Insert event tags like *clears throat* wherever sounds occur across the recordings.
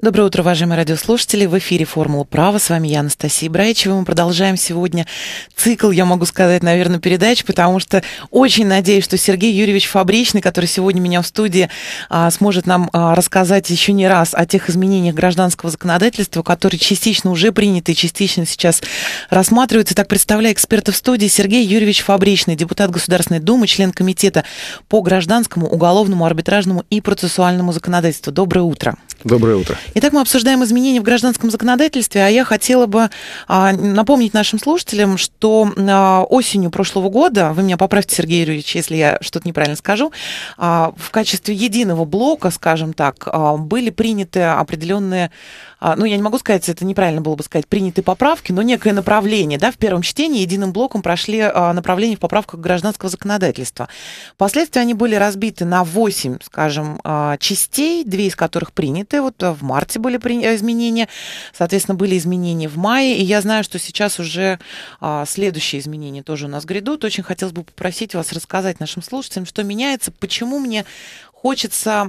Доброе утро, уважаемые радиослушатели. В эфире «Формула права». С вами я, Анастасия Браичева. Мы продолжаем сегодня цикл, я могу сказать, наверное, передач, потому что очень надеюсь, что Сергей Юрьевич Фабричный, который сегодня у меня в студии, а, сможет нам а, рассказать еще не раз о тех изменениях гражданского законодательства, которые частично уже приняты, частично сейчас рассматриваются. Так, представляю эксперта в студии Сергей Юрьевич Фабричный, депутат Государственной Думы, член Комитета по гражданскому, уголовному, арбитражному и процессуальному законодательству. Доброе утро. Доброе утро. Итак, мы обсуждаем изменения в гражданском законодательстве, а я хотела бы а, напомнить нашим слушателям, что а, осенью прошлого года, вы меня поправьте, Сергей Юрьевич, если я что-то неправильно скажу, а, в качестве единого блока, скажем так, а, были приняты определенные а, ну, я не могу сказать, это неправильно было бы сказать, приняты поправки, но некое направление, да, в первом чтении единым блоком прошли а, направление в поправках гражданского законодательства. Впоследствии они были разбиты на 8, скажем, а, частей, две из которых приняты, вот в марте были э, изменения, соответственно, были изменения в мае, и я знаю, что сейчас уже следующие изменения тоже у нас грядут. Очень хотелось бы попросить вас рассказать нашим слушателям, что меняется, почему мне хочется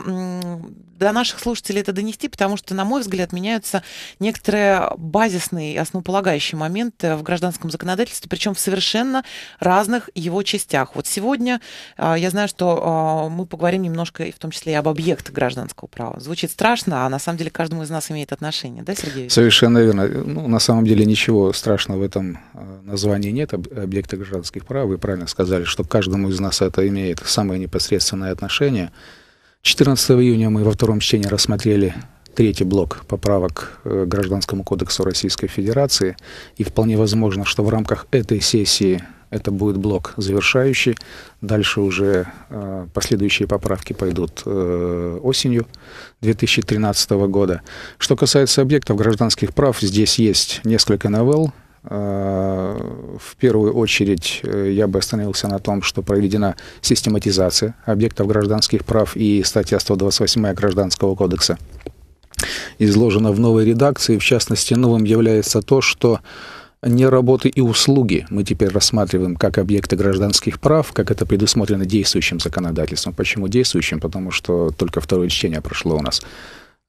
до наших слушателей это донести, потому что, на мой взгляд, меняются некоторые базисные и основополагающие моменты в гражданском законодательстве, причем в совершенно разных его частях. Вот сегодня а, я знаю, что а, мы поговорим немножко, в том числе и об объектах гражданского права. Звучит страшно, а на самом деле каждому из нас имеет отношение, да, Сергей? Совершенно верно. Ну, на самом деле ничего страшного в этом а, названии нет, объекты гражданских прав. Вы правильно сказали, что каждому из нас это имеет самое непосредственное отношение. 14 июня мы во втором чтении рассмотрели третий блок поправок э, к Гражданскому кодексу Российской Федерации, и вполне возможно, что в рамках этой сессии это будет блок завершающий. Дальше уже э, последующие поправки пойдут э, осенью 2013 года. Что касается объектов гражданских прав, здесь есть несколько новелл. Э, в первую очередь э, я бы остановился на том, что проведена систематизация объектов гражданских прав и статья 128 Гражданского кодекса изложена в новой редакции. В частности, новым является то, что не работы и услуги мы теперь рассматриваем как объекты гражданских прав, как это предусмотрено действующим законодательством. Почему действующим? Потому что только второе чтение прошло у нас.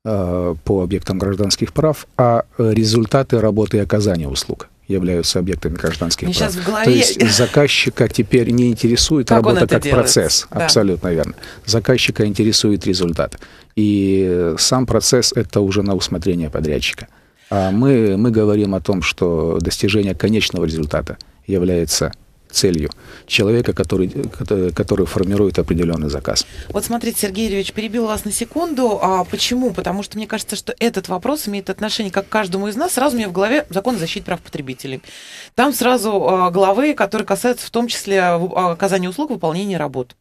Э, по объектам гражданских прав, а результаты работы и оказания услуг являются объектами гражданских Мне прав. Голове... То есть заказчика теперь не интересует как работа как делает? процесс, да. абсолютно верно. Заказчика интересует результат. И сам процесс это уже на усмотрение подрядчика. А мы, мы говорим о том, что достижение конечного результата является целью человека, который, который формирует определенный заказ. Вот смотрите, Сергей Юрьевич, перебил вас на секунду. А почему? Потому что мне кажется, что этот вопрос имеет отношение как к каждому из нас. Сразу мне в голове закон о защите прав потребителей. Там сразу а, главы, которые касаются в том числе а, оказания услуг, выполнения работ.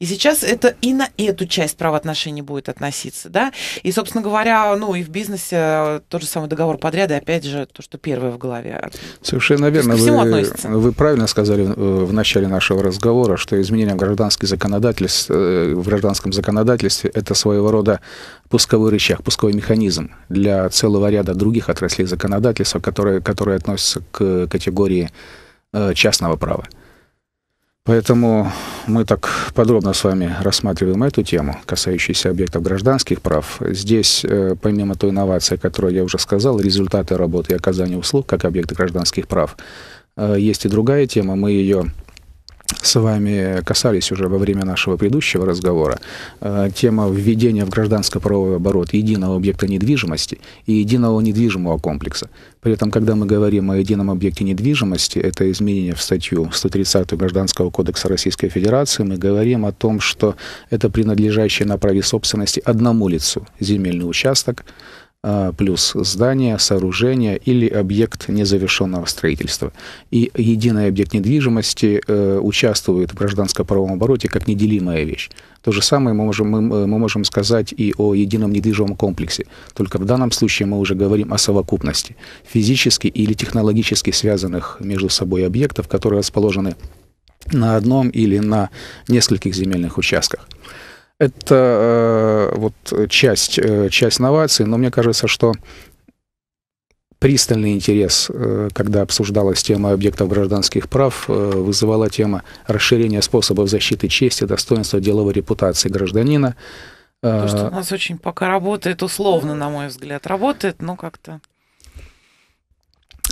И сейчас это и на эту часть правоотношений будет относиться, да. И, собственно говоря, ну и в бизнесе э, тот же самый договор подряда, опять же, то, что первое в голове. Совершенно верно. Есть, вы, относится. вы правильно сказали э, в начале нашего разговора, что изменение гражданских законодательств, э, в гражданском законодательстве это своего рода пусковой рычаг, пусковой механизм для целого ряда других отраслей законодательства, которые, которые относятся к категории частного права. Поэтому мы так подробно с вами рассматриваем эту тему, касающуюся объектов гражданских прав. Здесь, э, помимо той инновации, которую я уже сказал, результаты работы и оказания услуг как объекты гражданских прав, э, есть и другая тема. Мы ее с вами касались уже во время нашего предыдущего разговора. Э, тема введения в гражданско-правовой оборот единого объекта недвижимости и единого недвижимого комплекса. При этом, когда мы говорим о едином объекте недвижимости, это изменение в статью 130 Гражданского кодекса Российской Федерации, мы говорим о том, что это принадлежащее на праве собственности одному лицу земельный участок, а, плюс здание, сооружение или объект незавершенного строительства. И единый объект недвижимости э, участвует в гражданско-правовом обороте как неделимая вещь. То же самое мы можем, мы, мы можем сказать и о едином недвижимом комплексе. Только в данном случае мы уже говорим о совокупности физически или технологически связанных между собой объектов, которые расположены на одном или на нескольких земельных участках. Это э, вот часть, э, часть новаций, но мне кажется, что пристальный интерес, э, когда обсуждалась тема объектов гражданских прав, э, вызывала тема расширения способов защиты чести, достоинства, деловой репутации гражданина. Ну, то, что а у нас очень пока работает условно, на мой взгляд. Работает, но как-то...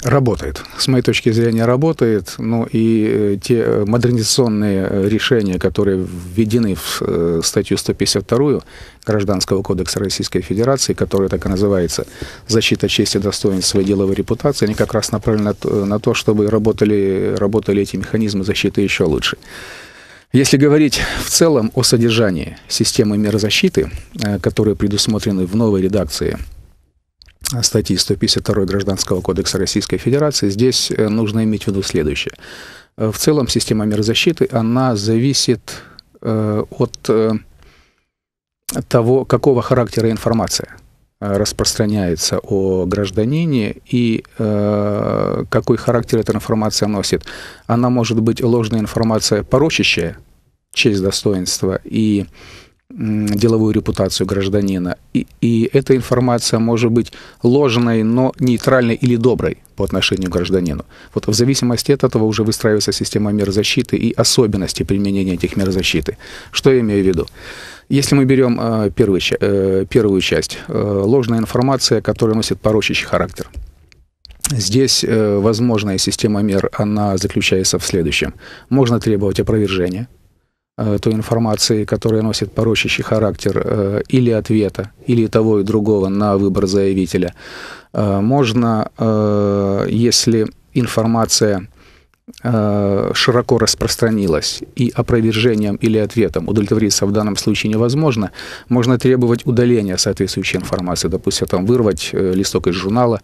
Работает. С моей точки зрения, работает. Ну и э, те э, модернизационные э, решения, которые введены в статью 152 Гражданского кодекса Российской Федерации, которая так и называется «Защита чести, достоинства и деловой репутации», они как раз направлены на то, чтобы работали, работали эти механизмы защиты еще лучше. Если говорить в целом о содержании системы защиты, которые предусмотрены в новой редакции – статьи 152 Гражданского кодекса Российской Федерации, здесь э, нужно иметь в виду следующее. Э, в целом система мирозащиты, она зависит э, от того, какого характера информация распространяется о гражданине и э, какой характер эта информация носит. Она может быть ложная информация, порочащая честь, достоинство и деловую репутацию гражданина. И, и эта информация может быть ложной, но нейтральной или доброй по отношению к гражданину. Вот в зависимости от этого уже выстраивается система мер защиты и особенности применения этих мер защиты. Что я имею в виду? Если мы берем э, первый, э, первую часть, э, ложная информация, которая носит порочащий характер. Здесь э, возможная система мер, она заключается в следующем. Можно требовать опровержения – Э, той информации, которая носит порочащий характер э, или ответа, или того и другого на выбор заявителя. Э, можно, если информация Э, широко распространилась и опровержением или ответом удовлетвориться в данном случае невозможно, можно требовать удаления соответствующей информации. Допустим, там вырвать э, листок из журнала,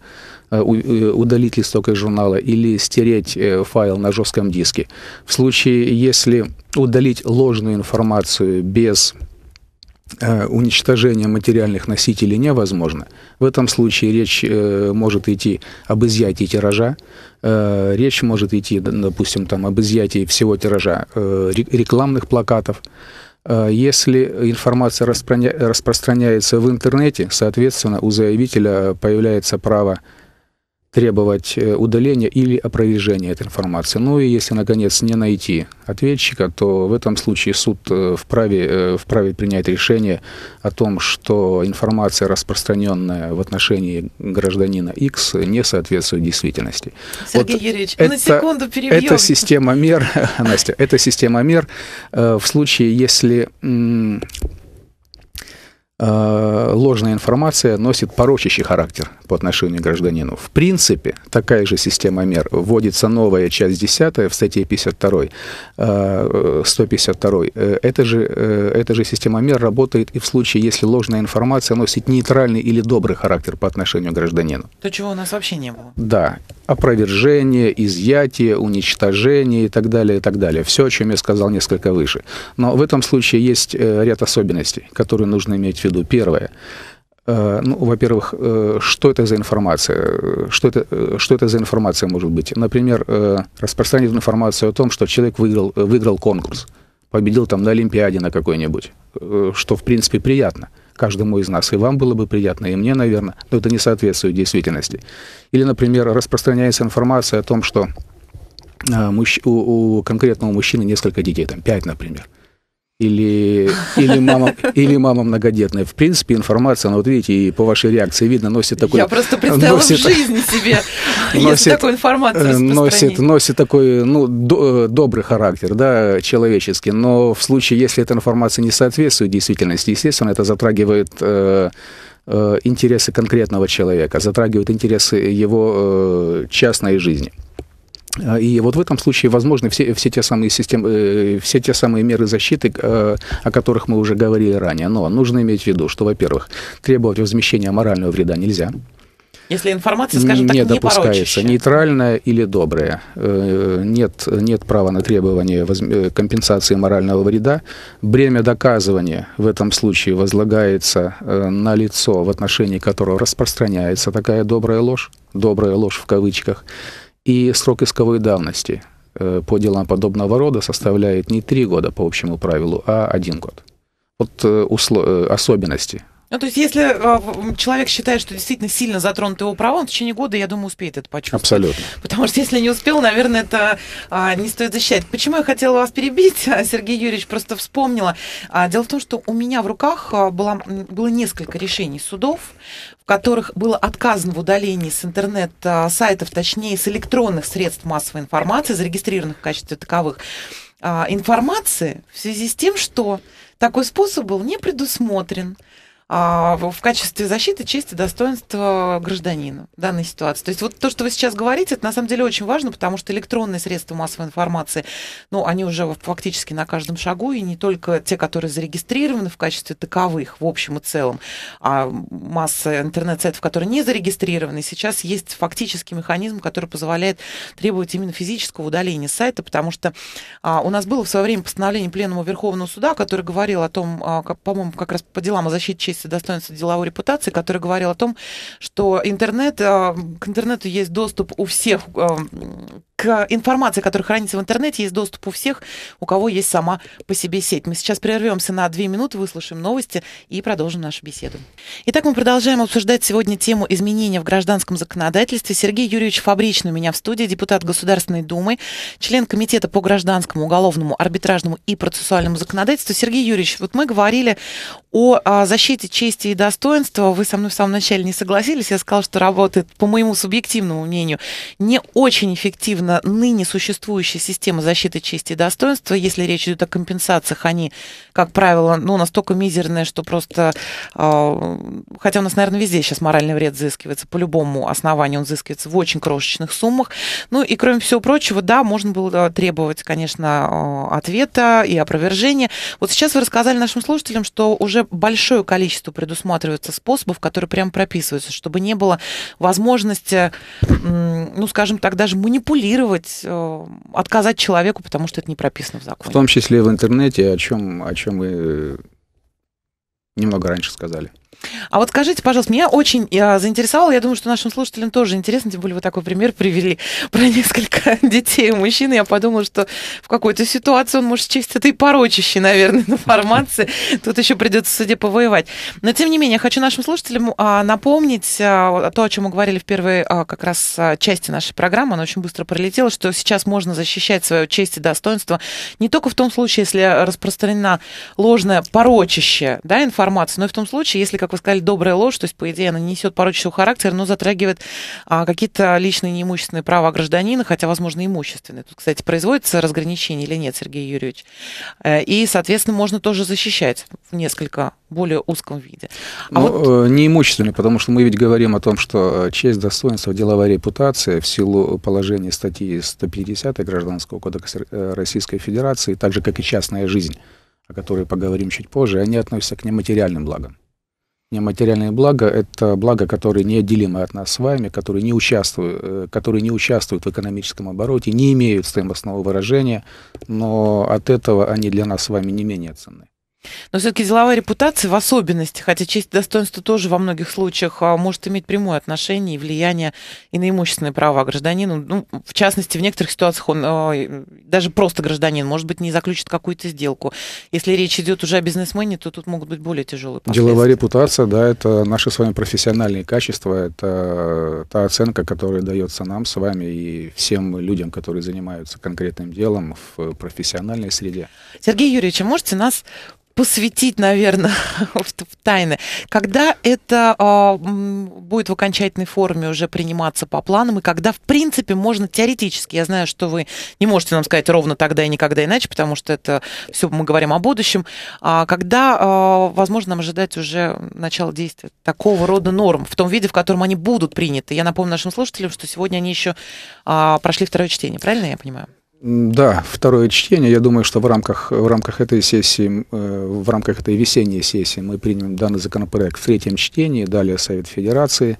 э, удалить листок из журнала или стереть файл на жестком диске. В случае, если удалить ложную информацию без Э, уничтожение материальных носителей невозможно. В этом случае речь э, может идти об изъятии тиража, э, речь может идти, допустим, там, об изъятии всего тиража рекламных плакатов. Если информация распространя... распространяется в интернете, соответственно, у заявителя появляется право требовать э, удаления или опровержения этой информации. Ну и если, наконец, не найти ответчика, то в этом случае суд э, вправе, э, вправе принять решение о том, что информация, распространенная в отношении гражданина X, не соответствует действительности. Сергей вот Юрьевич, это, на секунду перебьем. Это система мер, *laughs* Настя, это система мер в случае, если Э, ложная информация носит порочащий характер по отношению к гражданину. В принципе, такая же система мер. Вводится новая часть 10 в статье 52, 152. Э, э, это же, эта же система мер работает и в случае, если ложная информация носит нейтральный или добрый характер по отношению к гражданину. То, чего у нас вообще не было. Да. Опровержение, изъятие, уничтожение и так далее, и так далее. Все, о чем я сказал несколько выше. Но в этом случае есть ряд особенностей, которые нужно иметь в в виду? Первое. Э, ну, во-первых, э, что это за информация? Что это, э, что это за информация может быть? Например, распространить информацию о том, что человек выиграл, выиграл конкурс, победил там на Олимпиаде на какой-нибудь, что, в принципе, приятно каждому из нас. И вам было бы приятно, и мне, наверное, но это не соответствует действительности. Или, например, распространяется информация о том, что у конкретного мужчины несколько детей, там, пять, например или, или, мама, или мама многодетная. В принципе, информация, она, ну, вот видите, и по вашей реакции видно, носит такой... Я просто представила носит, в жизни себе, *laughs* носит, если такую э, носит, носит такой, ну, до, э, добрый характер, да, человеческий. Но в случае, если эта информация не соответствует действительности, естественно, это затрагивает... Э, э интересы конкретного человека, затрагивает интересы его частной жизни. А, и вот в этом случае возможны все, все, те, самые системы, э, все те самые меры защиты, э, о которых мы уже говорили ранее. Но нужно иметь в виду, что, во-первых, требовать возмещения морального вреда нельзя. Если информация, скажем так, не, допускается, порочащая. нейтральная или добрая. Э, нет, нет права на требование компенсации морального вреда. Бремя доказывания в этом случае возлагается на лицо, в отношении которого распространяется такая добрая ложь, добрая ложь в кавычках. И срок исковой давности э, по делам подобного рода составляет не три года по общему правилу, а один год. Вот э, усло- э, особенности ну, то есть, если э, человек считает, что действительно сильно затронут его права, он в течение года, я думаю, успеет это почувствовать. Абсолютно. Потому что если не успел, наверное, это э, не стоит защищать. Почему я хотела вас перебить, *laughs* Сергей Юрьевич, просто вспомнила. А, дело в том, что у меня в руках а, было, было несколько решений судов в которых было отказано в удалении с интернет-сайтов, а, точнее, с электронных средств массовой информации, зарегистрированных в качестве таковых, а, информации в связи с тем, что такой способ был не предусмотрен а, в качестве защиты чести, достоинства гражданина в данной ситуации. То есть вот то, что вы сейчас говорите, это на самом деле очень важно, потому что электронные средства массовой информации, ну, они уже фактически на каждом шагу, и не только те, которые зарегистрированы в качестве таковых в общем и целом, а масса интернет-сайтов, которые не зарегистрированы, сейчас есть фактический механизм, который позволяет требовать именно физического удаления сайта, потому что а, у нас было в свое время постановление Пленума Верховного Суда, который говорил о том, а, по-моему, как раз по делам о защите чести журналиста достоинства деловой репутации, который говорил о том, что интернет, а, к интернету есть доступ у всех а, к информации, которая хранится в интернете, есть доступ у всех, у кого есть сама по себе сеть. Мы сейчас прервемся на две минуты, выслушаем новости и продолжим нашу беседу. Итак, мы продолжаем обсуждать сегодня тему изменения в гражданском законодательстве. Сергей Юрьевич Фабричный у меня в студии, депутат Государственной Думы, член Комитета по гражданскому, уголовному, арбитражному и процессуальному законодательству. Сергей Юрьевич, вот мы говорили о а, защите чести и достоинства. Вы со мной в самом начале не согласились. Я сказала, что работает, по моему субъективному мнению, не очень эффективно Соответственно, ныне существующая система защиты чести и достоинства, если речь идет о компенсациях, они, как правило, ну, настолько мизерные, что просто... А, хотя у нас, наверное, везде сейчас моральный вред взыскивается, по любому основанию он взыскивается в очень крошечных суммах. Ну и, кроме всего прочего, да, можно было а, требовать, конечно, а, ответа и опровержения. Вот сейчас вы рассказали нашим слушателям, что уже большое количество предусматривается способов, которые прям прописываются, чтобы не было возможности, ну, скажем так, даже манипулировать реагировать, э, отказать человеку, потому что это не прописано в законе. В том числе в интернете, о чем, о чем вы э, немного раньше сказали. А вот скажите, пожалуйста, меня очень э, заинтересовало, я думаю, что нашим слушателям тоже интересно, тем более вы такой пример привели *laughs* про несколько *laughs* детей и мужчин. Я подумала, что в какой-то ситуации он может честь этой порочащей, наверное, информации. *laughs* Тут еще придется в повоевать. Но, тем не менее, хочу нашим слушателям э, напомнить э, то, о чем мы говорили в первой э, как раз части нашей программы, она очень быстро пролетела, что сейчас можно защищать свою честь и достоинство не только в том случае, если распространена ложная порочище да, информация, но и в том случае, если, как вы сказали, добрая ложь, то есть, по идее, она несет порочного характера, но затрагивает а, какие-то личные неимущественные права гражданина, хотя, возможно, имущественные. Тут, кстати, производится разграничение или нет, Сергей Юрьевич. Э, и, соответственно, можно тоже защищать в несколько более узком виде. А ну, вот... Э, Неимущественный, потому что мы ведь говорим о том, что э, честь, достоинство, деловая репутация в силу положения статьи 150 Гражданского кодекса Российской Федерации, так же, как и частная жизнь, о которой поговорим чуть позже, они относятся к нематериальным благам. Материальные блага – это блага, которые неотделимы от нас с вами, которые не участвуют, э, которые не участвуют в экономическом обороте, не имеют стоимостного выражения, но от этого они для нас с вами не менее ценны. Но все-таки деловая репутация в особенности, хотя честь и достоинство тоже во многих случаях а, может иметь прямое отношение и влияние и на имущественные права гражданина. Ну, в частности, в некоторых ситуациях он а, даже просто гражданин, может быть, не заключит какую-то сделку. Если речь идет уже о бизнесмене, то тут могут быть более тяжелые последствия. Деловая репутация, да, это наши с вами профессиональные качества, это э, та оценка, которая дается нам с вами и всем людям, которые занимаются конкретным делом в профессиональной среде. Сергей Юрьевич, а можете нас посвятить, наверное, *laughs* в тайны. Когда это э, будет в окончательной форме уже приниматься по планам, и когда, в принципе, можно теоретически, я знаю, что вы не можете нам сказать ровно тогда и никогда иначе, потому что это все мы говорим о будущем, а когда, э, возможно, нам ожидать уже начала действия такого рода норм, в том виде, в котором они будут приняты. Я напомню нашим слушателям, что сегодня они еще э, а, прошли второе чтение, правильно я понимаю? Да, второе чтение. Я думаю, что в рамках, в рамках этой сессии, э, в рамках этой весенней сессии мы примем данный законопроект в третьем чтении, далее Совет Федерации,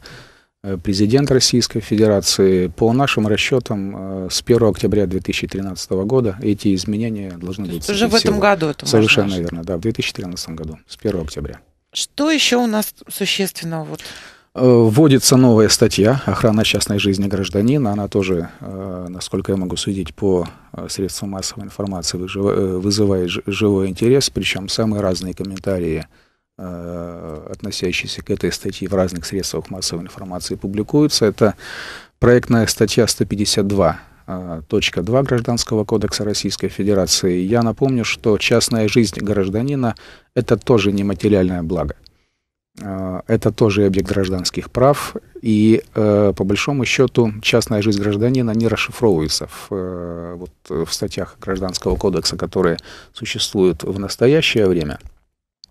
э, президент Российской Федерации. По нашим расчетам, э, с 1 октября 2013 года эти изменения должны То быть уже в, этом году. Это Совершенно верно, да, в 2013 году, с 1 октября. Что еще у нас существенного? Вот? Э, вводится новая статья «Охрана частной жизни гражданина». Она тоже, э, насколько я могу судить по э, средствам массовой информации, вызывает живой интерес. Причем самые разные комментарии, относящиеся к этой статье в разных средствах массовой информации, публикуются. Это проектная статья 152.2 Гражданского кодекса Российской Федерации. Я напомню, что частная жизнь гражданина – это тоже нематериальное благо. А, это тоже объект гражданских прав, и э, по большому счету частная жизнь гражданина не расшифровывается в, э, вот, в статьях Гражданского кодекса, которые существуют в настоящее время.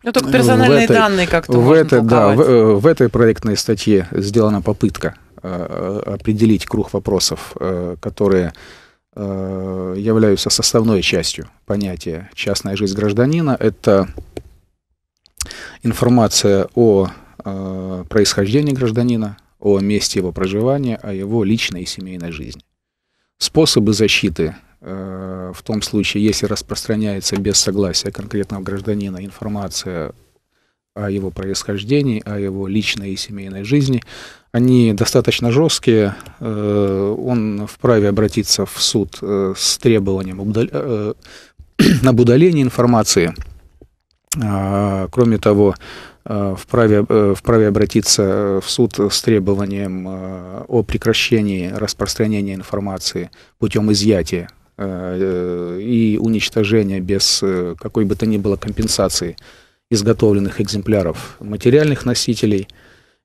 Ну, только персональные в этой, данные как-то в это, да, в, э, в этой проектной статье сделана попытка определить круг вопросов, которые являются составной частью понятия частная жизнь гражданина. Это информация о э, происхождении гражданина, о месте его проживания, о его личной и семейной жизни. Способы защиты э, в том случае, если распространяется без согласия конкретного гражданина информация о его происхождении, о его личной и семейной жизни. Они достаточно жесткие. Э, он вправе обратиться в суд э, с требованием э, *clears throat* об удалении информации – а, кроме того, а, вправе, э, вправе обратиться в суд с требованием а, о прекращении распространения информации путем изъятия э, и уничтожения без э, какой бы то ни было компенсации изготовленных экземпляров материальных носителей,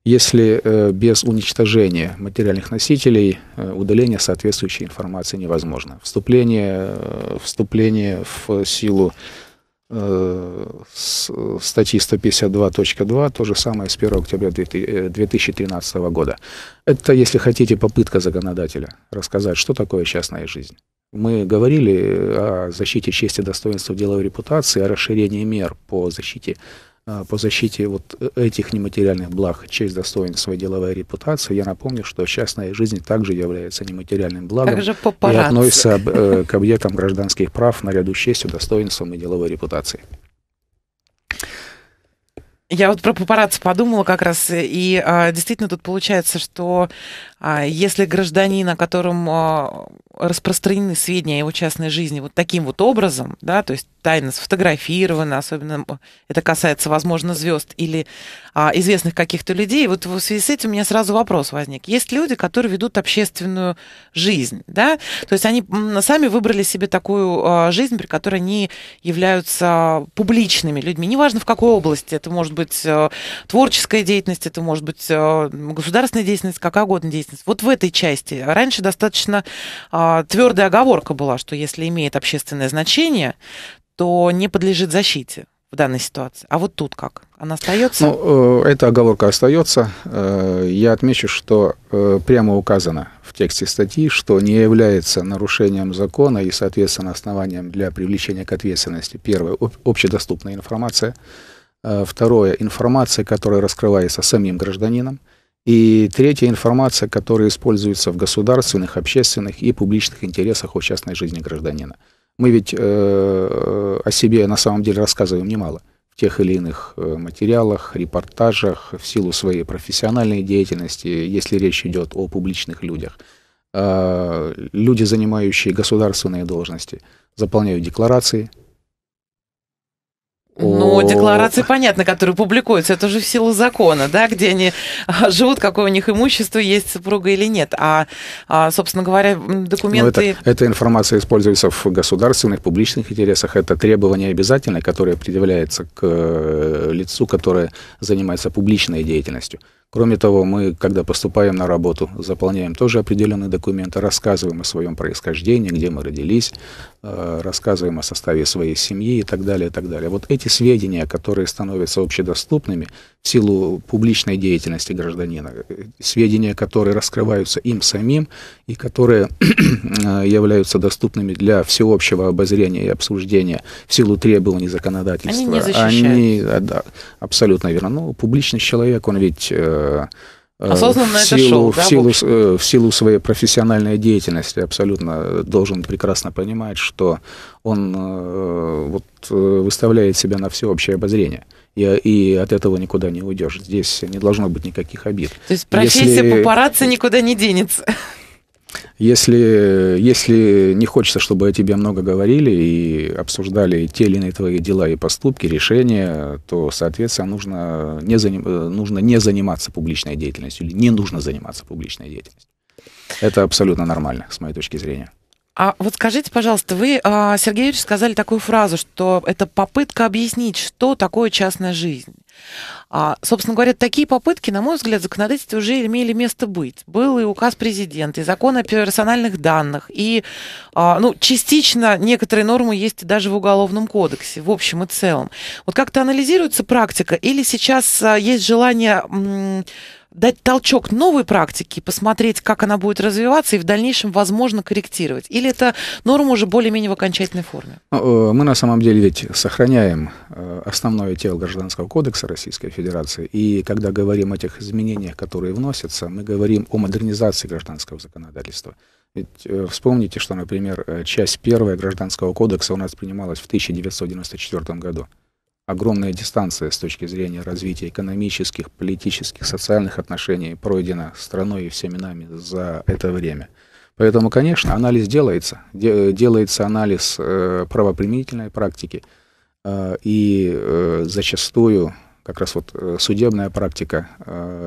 если без уничтожения материальных носителей удаление соответствующей информации невозможно. Вступление, вступление в силу Э, э, статьи 152.2, то же самое с 1 октября 2013 э, года. Это, если хотите, попытка законодателя рассказать, что такое частная жизнь. Мы говорили о защите чести, достоинства, деловой репутации, о расширении мер по защите а, по защите вот э, этих нематериальных благ, честь, достоинство, деловая репутация, я напомню, что частная жизнь также является нематериальным благом и относится э, к объектам гражданских прав наряду с честью, достоинством и деловой репутацией. Я вот про папарацци подумала как раз, и а, действительно тут получается, что а если гражданина, которому а, распространены сведения о его частной жизни вот таким вот образом, да, то есть тайно сфотографировано, особенно это касается, возможно, звезд или а, известных каких-то людей, вот в связи с этим у меня сразу вопрос возник. Есть люди, которые ведут общественную жизнь, да, то есть они сами выбрали себе такую а, жизнь, при которой они являются публичными людьми, неважно в какой области, это может быть а, творческая деятельность, это может быть а, государственная деятельность, какая угодно деятельность, ответственность. Вот в этой части раньше достаточно а, твердая оговорка была, что если имеет общественное значение, то не подлежит защите в данной ситуации. А вот тут как? Она остается? Ну, э, эта оговорка остается. Э, я отмечу, что э, прямо указано в тексте статьи, что не является нарушением закона и, соответственно, основанием для привлечения к ответственности. Первое, общедоступная информация. Второе, информация, которая раскрывается самим гражданином. И третья информация, которая используется в государственных, общественных и публичных интересах о частной жизни гражданина. Мы ведь э, э о себе на самом деле рассказываем немало в тех или иных э, материалах, репортажах, в силу своей профессиональной деятельности, если речь идет о публичных людях. Э, люди, занимающие государственные должности, заполняют декларации, ну, декларации понятно, которые публикуются, это же в силу закона, да, где они а, живут, какое у них имущество, есть супруга или нет. А, а собственно говоря, ну, документы... Но это, эта информация используется в государственных, публичных интересах. Это требование обязательное, которое предъявляется к э, лицу, которое занимается публичной деятельностью. Кроме того, мы, когда поступаем на работу, заполняем тоже определенные документы, рассказываем о своем происхождении, где мы родились, э, рассказываем о составе своей семьи и так далее, и так далее. Вот эти сведения, которые становятся общедоступными, в силу публичной деятельности гражданина, э, сведения, которые раскрываются им самим и которые э, являются доступными для всеобщего обозрения и обсуждения в силу требований законодательства. Они не защищают. Они, э, да, абсолютно верно. Ну, публичный человек, он ведь... Осознанно в силу, шоу, да, силу, в, в силу своей профессиональной деятельности абсолютно должен прекрасно понимать, что он вот, выставляет себя на всеобщее обозрение и, и от этого никуда не уйдешь. Здесь не должно быть никаких обид. То есть профессия Если... папарацци никуда не денется. Если, если не хочется, чтобы о тебе много говорили и обсуждали те или иные твои дела и поступки, решения, то, соответственно, нужно не, заним, нужно не заниматься публичной деятельностью или не нужно заниматься публичной деятельностью. Это абсолютно нормально, с моей точки зрения. А вот скажите, пожалуйста, вы, а, Сергей Юрьевич, сказали такую фразу, что это попытка объяснить, что такое частная жизнь. А, собственно говоря, такие попытки, на мой взгляд, законодательство уже имели место быть. Был и указ президента, и закон о персональных данных, и а, ну, частично некоторые нормы есть даже в Уголовном кодексе, в общем и целом. Вот как-то анализируется практика, или сейчас а, есть желание дать толчок новой практике, посмотреть, как она будет развиваться и в дальнейшем, возможно, корректировать? Или это норма уже более-менее в окончательной форме? Э, мы на самом деле ведь сохраняем э, основное тело Гражданского кодекса Российской Федерации. И когда говорим о тех изменениях, которые вносятся, мы говорим о модернизации гражданского законодательства. Ведь э, вспомните, что, например, часть первая Гражданского кодекса у нас принималась в 1994 году огромная дистанция с точки зрения развития экономических, политических, социальных отношений пройдена страной и всеми нами за это время. Поэтому, конечно, анализ делается. Делается анализ э, правоприменительной практики. Э, и э, зачастую как раз вот судебная практика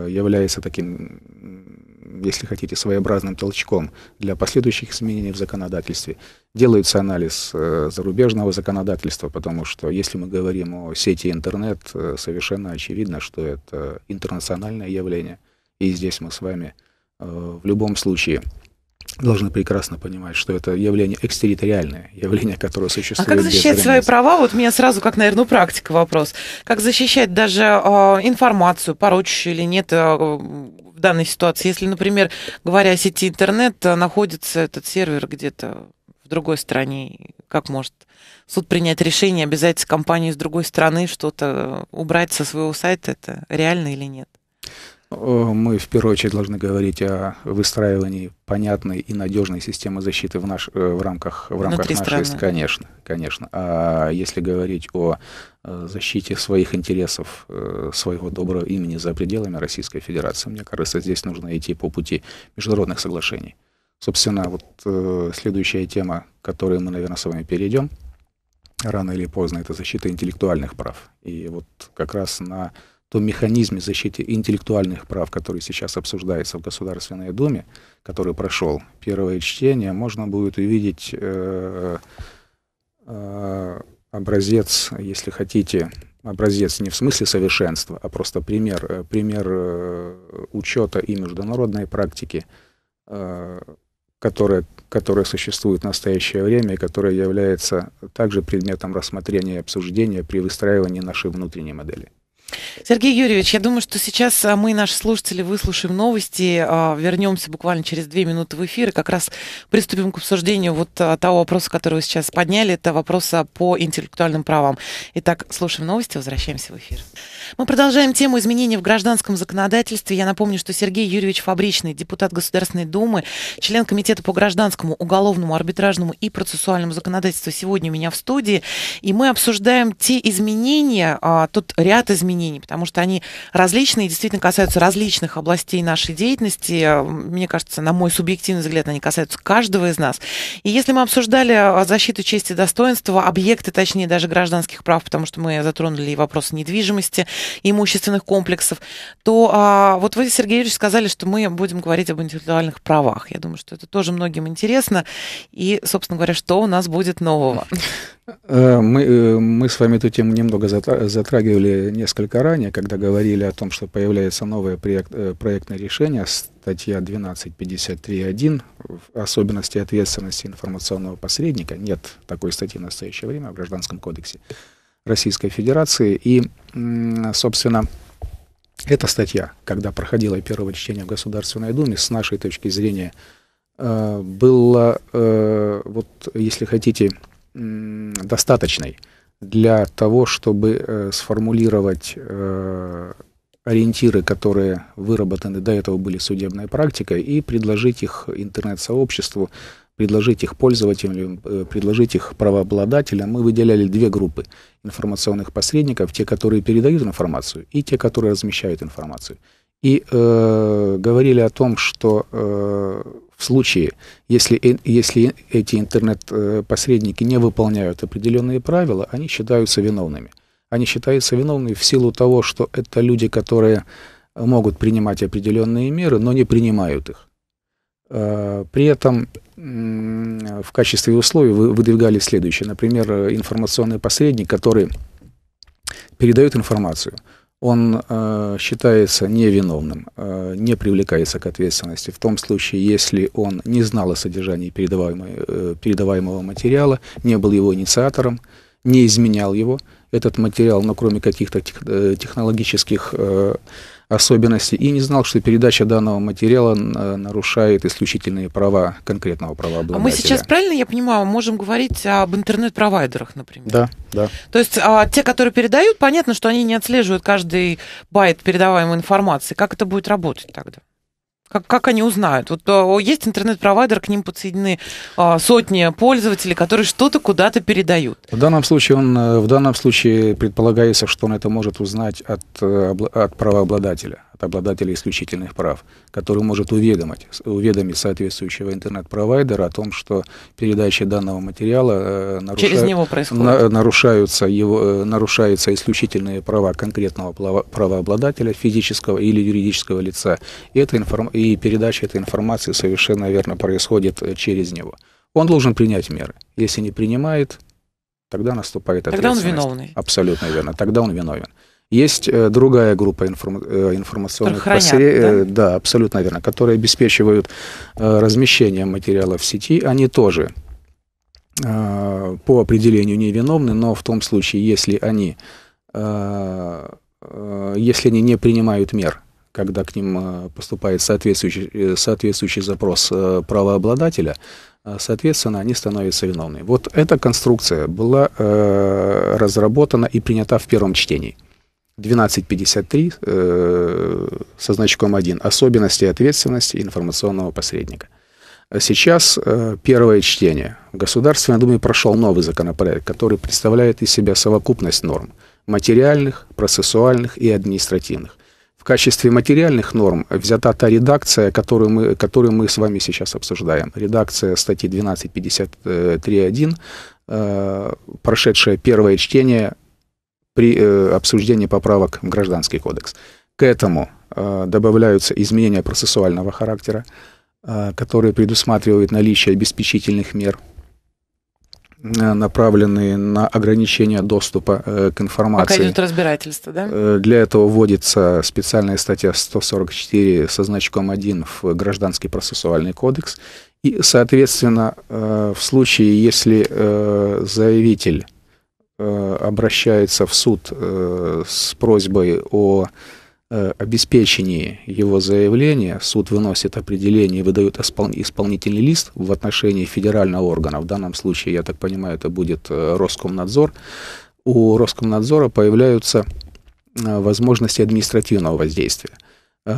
является таким, если хотите, своеобразным толчком для последующих изменений в законодательстве делается анализ э, зарубежного законодательства, потому что если мы говорим о сети интернет, э, совершенно очевидно, что это интернациональное явление. И здесь мы с вами э, в любом случае должны прекрасно понимать, что это явление экстерриториальное, явление, которое существует. А как защищать свои права? Вот меня сразу, как, наверное, практика вопрос. Как защищать даже э, информацию, порочащую или нет, э, в данной ситуации? Если, например, говоря о сети интернет, находится этот сервер где-то другой стране. Как может суд принять решение обязать компанию из другой страны что-то э, убрать со своего сайта? Это реально или нет? Э, мы в первую очередь должны говорить о выстраивании понятной и надежной системы защиты в, наш, э, в рамках, в рамках нашей страны. Конечно, конечно. А если говорить о защите своих интересов, своего доброго имени за пределами Российской Федерации, мне кажется, здесь нужно идти по пути международных соглашений. Собственно, вот э, следующая тема, к которой мы, наверное, с вами перейдем, рано или поздно, это защита интеллектуальных прав. И вот как раз на том механизме защиты интеллектуальных прав, который сейчас обсуждается в Государственной Думе, который прошел первое чтение, можно будет увидеть э, э, э образец, если хотите, образец не в смысле совершенства, а просто пример, э, пример э, учета и международной практики которая, которая существует в настоящее время и которая является также предметом рассмотрения и обсуждения при выстраивании нашей внутренней модели. Сергей Юрьевич, я думаю, что сейчас а, мы, наши слушатели, выслушаем новости, а, вернемся буквально через две минуты в эфир и как раз приступим к обсуждению вот а, того вопроса, который вы сейчас подняли, это вопроса по интеллектуальным правам. Итак, слушаем новости, возвращаемся в эфир. Мы продолжаем тему изменений в гражданском законодательстве. Я напомню, что Сергей Юрьевич Фабричный, депутат Государственной Думы, член Комитета по гражданскому, уголовному, арбитражному и процессуальному законодательству сегодня у меня в студии. И мы обсуждаем те изменения, тот ряд изменений, изменений, потому что они различные, действительно касаются различных областей нашей деятельности. Мне кажется, на мой субъективный взгляд, они касаются каждого из нас. И если мы обсуждали а, защиту чести и достоинства, объекты, точнее, даже гражданских прав, потому что мы затронули и вопросы недвижимости, имущественных комплексов, то а, вот вы, Сергей Юрьевич, сказали, что мы будем говорить об интеллектуальных правах. Я думаю, что это тоже многим интересно. И, собственно говоря, что у нас будет нового? Э, мы, э, мы с вами эту тему немного затрагивали несколько ранее, когда говорили о том, что появляется новое проект, э, проектное решение, статья 12.53.1, особенности ответственности информационного посредника. Нет такой статьи в настоящее время в Гражданском кодексе Российской Федерации. И, собственно, эта статья, когда проходила первое чтение в Государственной Думе, с нашей точки зрения, была, вот, если хотите, достаточной для того, чтобы э, сформулировать э, ориентиры, которые выработаны до этого были судебной практикой, и предложить их интернет-сообществу, предложить их пользователям, э, предложить их правообладателям. Мы выделяли две группы информационных посредников, те, которые передают информацию, и те, которые размещают информацию и э, говорили о том, что э, в случае, если, если эти интернет-посредники э, не выполняют определенные правила, они считаются виновными. Они считаются виновными в силу того, что это люди, которые могут принимать определенные меры, но не принимают их. Э, при этом в качестве условий выдвигали следующее. Например, э, информационный посредник, который передает информацию – он э, считается невиновным, э, не привлекается к ответственности в том случае, если он не знал о содержании э, передаваемого материала, не был его инициатором, не изменял его. Этот материал, но ну, кроме каких-то тех, э, технологических э, особенности и не знал, что передача данного материала э, нарушает исключительные права конкретного правообладателя. А мы сейчас, правильно я понимаю, можем говорить об интернет-провайдерах, например? Да, да. То есть а, те, которые передают, понятно, что они не отслеживают каждый байт передаваемой информации. Как это будет работать тогда? Как, как они узнают? Вот а, есть интернет-провайдер, к ним подсоединены а, сотни пользователей, которые что-то куда-то передают. В данном случае он, э, в данном случае предполагается, что он это может узнать от, э, от правообладателя от обладателя исключительных прав, который может уведомить, уведомить соответствующего интернет-провайдера о том, что передача данного материала э, нарушает, Через него происходит. на, нарушаются, его, э, нарушаются исключительные права конкретного правообладателя, физического или юридического лица. И, эта информ... и передача этой информации совершенно верно происходит э, через него. Он должен принять меры. Если не принимает, тогда наступает ответственность. Тогда он виновный. Абсолютно верно. Тогда он виновен. Есть э, другая группа э, информационных хранят, посре... да? Э, да, абсолютно верно, которые обеспечивают размещение материала в сети. Они тоже по определению невиновны, но в том случае, если они, если они не принимают мер, когда к ним поступает соответствующий, соответствующий запрос правообладателя, соответственно, они становятся виновными. Вот эта конструкция была разработана и принята в первом чтении. 1253 э, со значком 1. Особенности ответственности информационного посредника. Сейчас э, первое чтение. В Государственной Думе прошел новый законопроект, который представляет из себя совокупность норм – материальных, процессуальных и административных. В качестве материальных норм взята та редакция, которую мы, которую мы с вами сейчас обсуждаем. Редакция статьи 1253.1, э, э, прошедшая первое чтение при э, обсуждении поправок в Гражданский кодекс. К этому э, добавляются изменения процессуального характера, э, которые предусматривают наличие обеспечительных мер, э, направленные на ограничение доступа э, к информации. Пока идет разбирательство, да? Э, для этого вводится специальная статья 144 со значком 1 в Гражданский процессуальный кодекс. И, соответственно, э, в случае, если э, заявитель Э, обращается в суд э, с просьбой о э, обеспечении его заявления, суд выносит определение и выдает исполнительный лист в отношении федерального органа, в данном случае, я так понимаю, это будет Роскомнадзор, у Роскомнадзора появляются возможности административного воздействия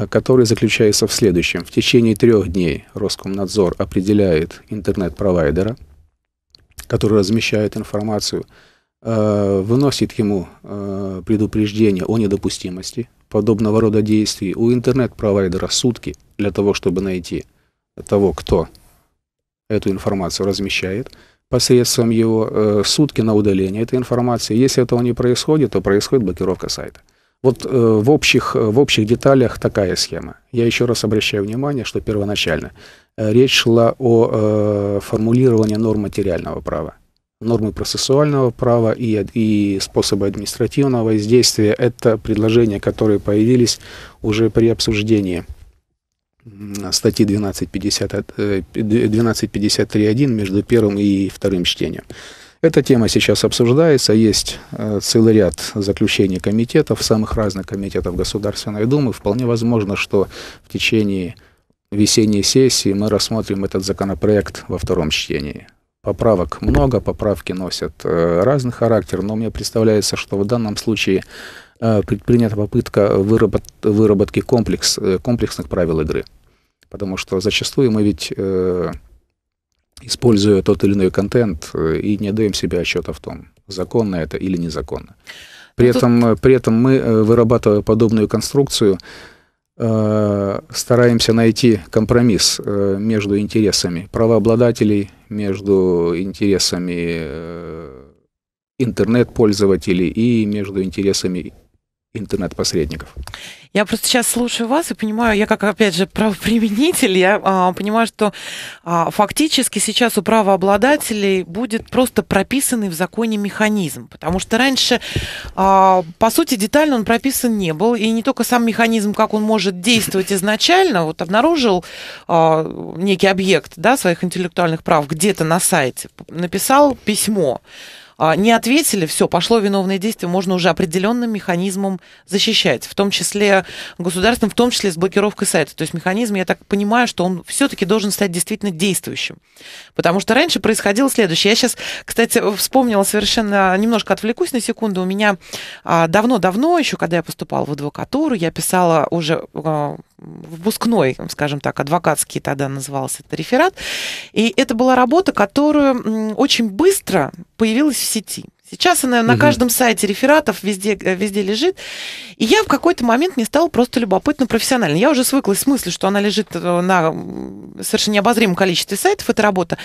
которые заключаются в следующем. В течение трех дней Роскомнадзор определяет интернет-провайдера, который размещает информацию, Э, выносит ему э, предупреждение о недопустимости подобного рода действий у интернет-провайдера сутки для того, чтобы найти того, кто эту информацию размещает, посредством его э, сутки на удаление этой информации. Если этого не происходит, то происходит блокировка сайта. Вот в общих, в общих деталях такая схема. Я еще раз обращаю внимание, что первоначально речь шла о формулировании норм материального права нормы процессуального права и, и способы административного воздействия. Это предложения, которые появились уже при обсуждении статьи 12.53.1 12 э, между первым и вторым чтением. Эта тема сейчас обсуждается, есть э, целый ряд заключений комитетов, самых разных комитетов Государственной Думы. Вполне возможно, что в течение весенней сессии мы рассмотрим этот законопроект во втором чтении. Поправок много, поправки носят э, разный характер, но мне представляется, что в данном случае э, предпринята попытка выработ выработки комплекс, э, комплексных правил игры. Потому что зачастую мы ведь, используя тот или иной контент, и не даем себе отчета в том, законно это или незаконно. А при, Тут... этом, при этом мы, вырабатывая подобную конструкцию, стараемся найти компромисс между интересами правообладателей, между интересами э, интернет-пользователей и между интересами интернет-посредников. Я просто сейчас слушаю вас и понимаю, я как, опять же, правоприменитель, я а, понимаю, что а, фактически сейчас у правообладателей будет просто прописанный в законе механизм, потому что раньше, а, по сути, детально он прописан не был, и не только сам механизм, как он может действовать изначально, вот обнаружил а, некий объект да, своих интеллектуальных прав где-то на сайте, написал письмо, а, не ответили, все, пошло виновное действие, можно уже определенным механизмом защищать, в том числе государственным, в том числе с блокировкой сайта. То есть механизм, я так понимаю, что он все-таки должен стать действительно действующим. Потому что раньше происходило следующее. Я сейчас, кстати, вспомнила совершенно, немножко отвлекусь на секунду, у меня а, давно-давно, еще когда я поступала в адвокатуру, я писала уже а, выпускной, скажем так, адвокатский тогда назывался это реферат. И это была работа, которую очень быстро появилась сети. Сейчас она на каждом сайте рефератов везде, э, везде лежит. И я в какой-то момент мне стало просто любопытно профессионально. Я уже свыклась с мыслью, что она лежит э, на совершенно необозримом количестве сайтов, Это работа.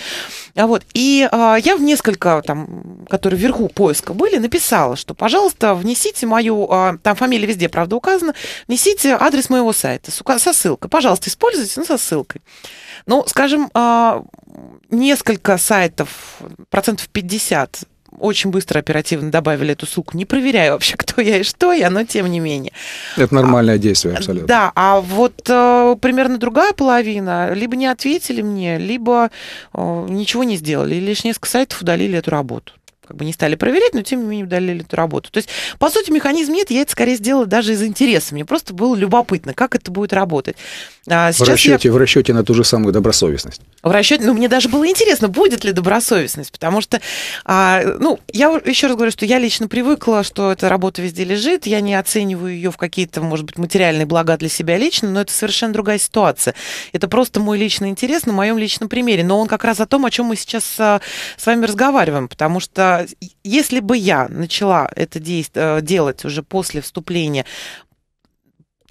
А вот. И а, я в несколько, там, которые вверху поиска были, написала, что, пожалуйста, внесите мою, а, там фамилия везде, правда, указана, внесите адрес моего сайта с, со ссылкой. Пожалуйста, используйте, ну, со ссылкой. Ну, скажем, а, несколько сайтов, процентов 50 очень быстро, оперативно добавили эту ссылку, не проверяю вообще, *laughs* кто я и что я, но тем не менее. Это нормальное а, действие, абсолютно. Да, а вот э, примерно другая половина либо не ответили мне, либо э, ничего не сделали, и лишь несколько сайтов удалили эту работу как бы не стали проверять, но тем не менее удалили эту работу. То есть, по сути, механизм нет, я это скорее сделала даже из интереса. Мне просто было любопытно, как это будет работать. А в, расчете, я... в расчете на ту же самую добросовестность. В расчете, ну, мне даже было интересно, будет ли добросовестность, потому что, а, ну, я еще раз говорю, что я лично привыкла, что эта работа везде лежит, я не оцениваю ее в какие-то, может быть, материальные блага для себя лично, но это совершенно другая ситуация. Это просто мой личный интерес на моем личном примере, но он как раз о том, о чем мы сейчас а, с вами разговариваем, потому что а, если бы я начала это э, делать уже после вступления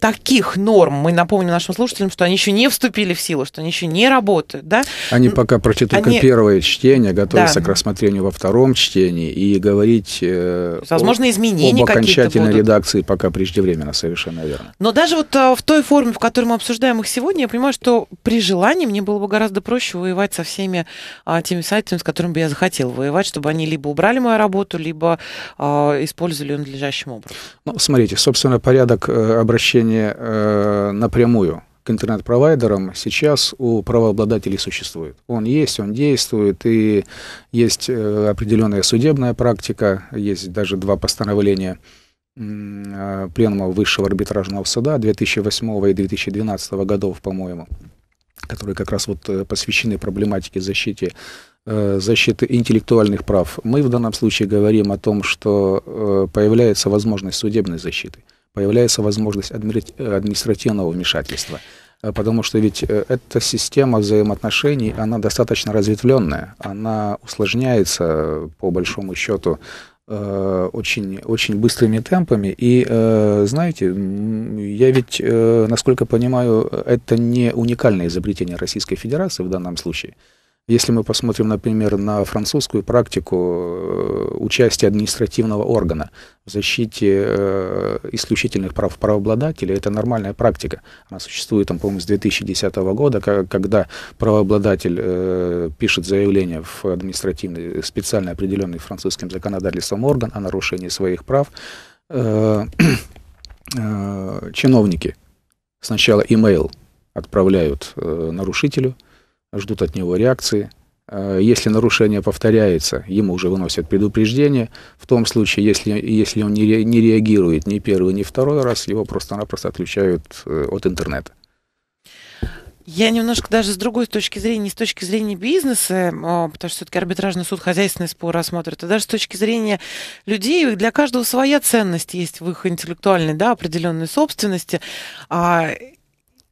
таких норм, мы напомним нашим слушателям, что они еще не вступили в силу, что они еще не работают, да? Они пока прочли только первое чтение, готовятся да. к рассмотрению во втором чтении, и говорить э, Возможно, о, изменения об окончательной будут. редакции пока преждевременно, совершенно верно. Но даже вот э, в той форме, в которой мы обсуждаем их сегодня, я понимаю, что при желании мне было бы гораздо проще воевать со всеми а, теми сайтами, с которыми бы я захотел воевать, чтобы они либо убрали мою работу, либо а, использовали ее надлежащим образом. Ну, смотрите, собственно, порядок э, обращения требования э, напрямую к интернет-провайдерам сейчас у правообладателей существует. Он есть, он действует, и есть э, определенная судебная практика, есть даже два постановления э, Пленума Высшего арбитражного суда 2008 и 2012 годов, по-моему, которые как раз вот э, посвящены проблематике защиты э, защиты интеллектуальных прав. Мы в данном случае говорим о том, что э, появляется возможность судебной защиты появляется возможность э, административного вмешательства. Э, потому что ведь э, эта система взаимоотношений, она достаточно разветвленная, она усложняется, по большому счету, очень, очень быстрыми темпами. И, знаете, я ведь, насколько понимаю, это не уникальное изобретение Российской Федерации в данном случае. Если мы посмотрим, например, на французскую практику э, участия административного органа в защите э, исключительных прав правообладателя, это нормальная практика. Она существует, там, по-моему, с 2010 года, когда правообладатель э, пишет заявление в административный, специально определенный французским законодательством орган о нарушении своих прав. *clears throat* Чиновники сначала имейл отправляют нарушителю – ждут от него реакции. Э, если нарушение повторяется, ему уже выносят предупреждение. В том случае, если, если он не, не реагирует ни первый, ни второй раз, его просто-напросто отключают э, от интернета. Я немножко даже с другой точки зрения, не с точки зрения бизнеса, э, а, потому что все-таки арбитражный суд хозяйственный спор рассматривает, а даже с точки зрения людей, для каждого своя ценность есть в их интеллектуальной, да, определенной собственности. А,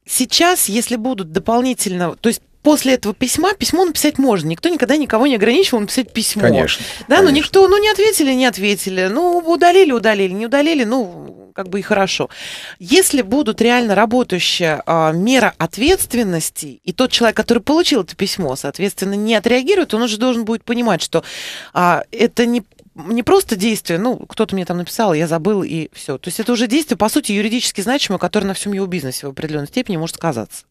сейчас, если будут дополнительно, то есть после этого письма, письмо написать можно. Никто никогда никого не ограничивал написать письмо. Конечно. Да, ну, конечно. но никто, ну не ответили, не ответили. Ну удалили, удалили, не удалили, ну как бы и хорошо. Если будут реально работающие э, а, мера ответственности, и тот человек, который получил это письмо, соответственно, не отреагирует, он уже должен будет понимать, что э, это не не просто действие, ну, кто-то мне там написал, я забыл, и все. То есть это уже действие, по сути, юридически значимое, которое на всем его бизнесе в определенной степени может сказаться.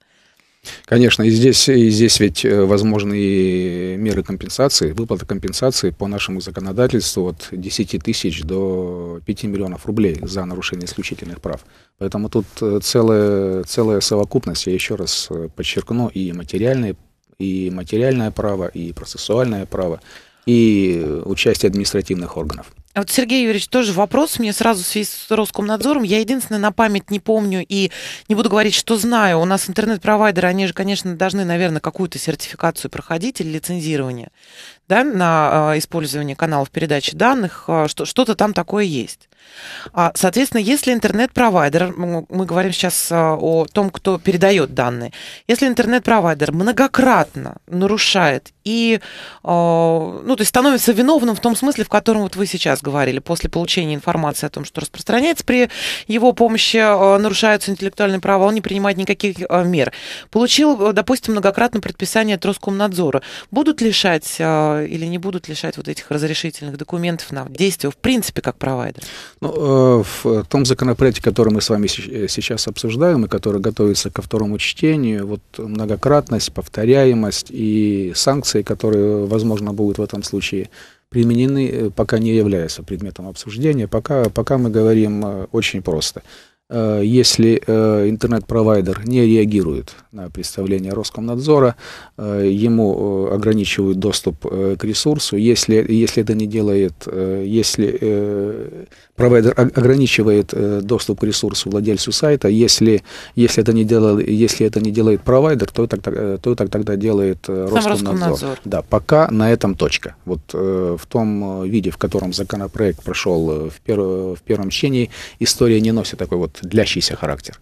Конечно, и здесь, и здесь ведь э, возможны и меры компенсации, выплата компенсации по нашему законодательству от 10 тысяч до 5 миллионов рублей за нарушение исключительных прав. Поэтому тут э, целая, целая совокупность, я еще раз э, подчеркну, и материальное, и материальное право, и процессуальное право, и участие административных органов. А вот, Сергей Юрьевич, тоже вопрос мне сразу в связи с Роскомнадзором. Я единственное на память не помню и не буду говорить, что знаю. У нас интернет-провайдеры, они же, конечно, должны, наверное, какую-то сертификацию проходить или лицензирование да, на а, использование каналов передачи данных. А, что, что-то там такое есть. Соответственно, если интернет-провайдер, мы говорим сейчас о том, кто передает данные, если интернет-провайдер многократно нарушает и а, ну, то есть становится виновным в том смысле, в котором вот вы сейчас говорили, после получения информации о том, что распространяется при его помощи, а, нарушаются интеллектуальные права, он не принимает никаких а, мер. Получил, допустим, многократно предписание от Роскомнадзора. Будут лишать или не будут лишать вот этих разрешительных документов на действие, в принципе, как провайдер? Ну, э, в том законопроекте, который мы с вами э, сейчас обсуждаем и который готовится ко второму чтению, вот многократность, повторяемость и санкции санкций, которые, возможно, будут в этом случае применены, э, пока не являются предметом обсуждения. Пока, пока мы говорим э, очень просто. Э, если э, интернет-провайдер не реагирует на представление Роскомнадзора, э, ему ограничивают доступ к ресурсу. Если, если это не делает, если провайдер ограничивает доступ к ресурсу владельцу сайта, если, если, это, не делает, если это не делает провайдер, то это, то это тогда делает Роскомнадзор. Роскомнадзор. Да, пока на этом точка. Вот в том виде, в котором законопроект прошел в, пер, в первом чтении, история не носит такой вот длящийся характер.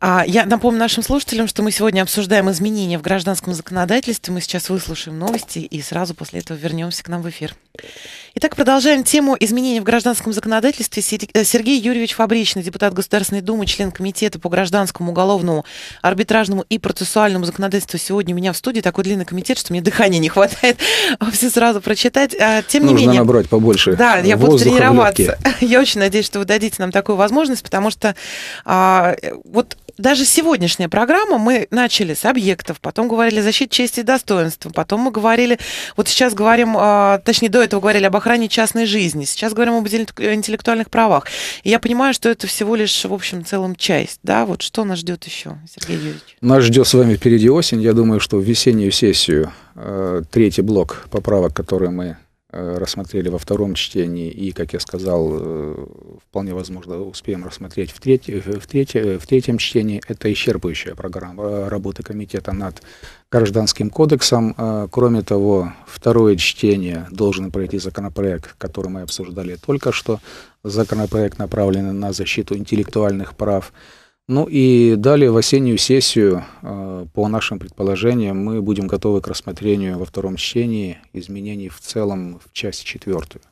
А, я напомню нашим слушателям, что мы сегодня обсуждаем изменения в гражданском законодательстве. Мы сейчас выслушаем новости и сразу после этого вернемся к нам в эфир. Итак, продолжаем тему изменений в гражданском законодательстве. Э, Сергей Юрьевич Фабричный, депутат Государственной Думы, член Комитета по гражданскому, уголовному, арбитражному и процессуальному законодательству сегодня у меня в студии. Такой длинный комитет, что мне дыхания не хватает *laughs* все сразу прочитать. А, тем не Нужно менее... набрать побольше Да, я буду тренироваться. *laughs* Я очень надеюсь, что вы дадите нам такую возможность, потому что а, э, вот даже сегодняшняя программа, мы начали с объектов, потом говорили о защите чести и достоинства, потом мы говорили, вот сейчас говорим, а, точнее, до этого говорили об охране частной жизни, сейчас говорим об интеллектуальных правах. И я понимаю, что это всего лишь, в общем, целом часть, да, вот что нас ждет еще, Сергей Юрьевич? Нас ждет с вами впереди осень, я думаю, что в весеннюю сессию э, третий блок поправок, которые мы Э, рассмотрели во втором чтении и, как я сказал, э, вполне возможно успеем рассмотреть в, треть, э, в, треть, в третьем чтении. Это исчерпывающая программа работы комитета над гражданским кодексом. Кроме того, второе чтение должен пройти законопроект, который мы обсуждали только что. Законопроект направлен на защиту интеллектуальных прав. Ну и далее в осеннюю сессию, э, по нашим предположениям, мы будем готовы к рассмотрению во втором чтении изменений в целом в часть четвертую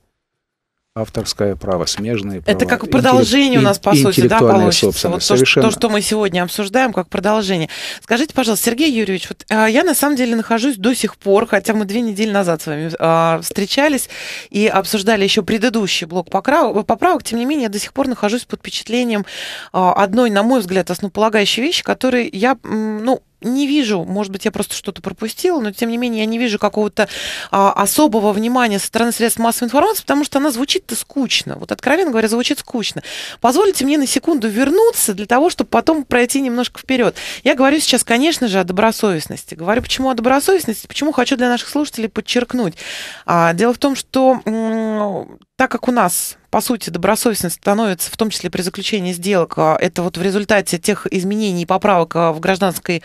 авторское право, смежные права. Это как продолжение у нас, по сути, да, получится. Вот то, Совершенно. что, то, что мы сегодня обсуждаем, как продолжение. Скажите, пожалуйста, Сергей Юрьевич, вот э, я на самом деле нахожусь до сих пор, хотя мы две недели назад с вами э, встречались и обсуждали еще предыдущий блок поправок, поправок, тем не менее, я до сих пор нахожусь под впечатлением э, одной, на мой взгляд, основополагающей вещи, которой я, ну, не вижу, может быть, я просто что-то пропустила, но тем не менее я не вижу какого-то а, особого внимания со стороны средств массовой информации, потому что она звучит-то скучно. Вот откровенно говоря, звучит скучно. Позвольте мне на секунду вернуться для того, чтобы потом пройти немножко вперед. Я говорю сейчас, конечно же, о добросовестности. Говорю, почему о добросовестности, почему хочу для наших слушателей подчеркнуть. А, дело в том, что так как у нас по сути, добросовестность становится, в том числе при заключении сделок, а, это вот в результате тех изменений и поправок а, в гражданской